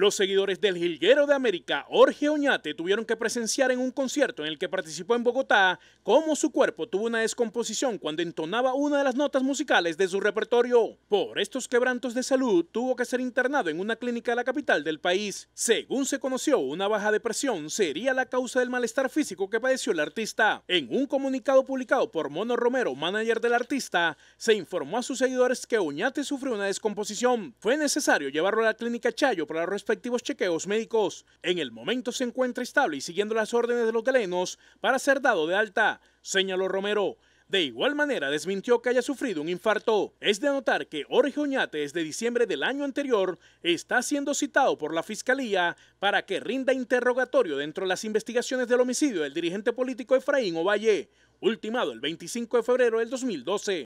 Los seguidores del Jilguero de América, Jorge Oñate, tuvieron que presenciar en un concierto en el que participó en Bogotá cómo su cuerpo tuvo una descomposición cuando entonaba una de las notas musicales de su repertorio. Por estos quebrantos de salud, tuvo que ser internado en una clínica de la capital del país. Según se conoció, una baja depresión sería la causa del malestar físico que padeció el artista. En un comunicado publicado por Mono Romero, manager del artista, se informó a sus seguidores que Oñate sufrió una descomposición. Fue necesario llevarlo a la clínica Chayo para la respectivos chequeos médicos. En el momento se encuentra estable y siguiendo las órdenes de los galenos para ser dado de alta, señaló Romero. De igual manera, desmintió que haya sufrido un infarto. Es de anotar que Jorge Uñate, desde diciembre del año anterior, está siendo citado por la Fiscalía para que rinda interrogatorio dentro de las investigaciones del homicidio del dirigente político Efraín Ovalle, ultimado el 25 de febrero del 2012.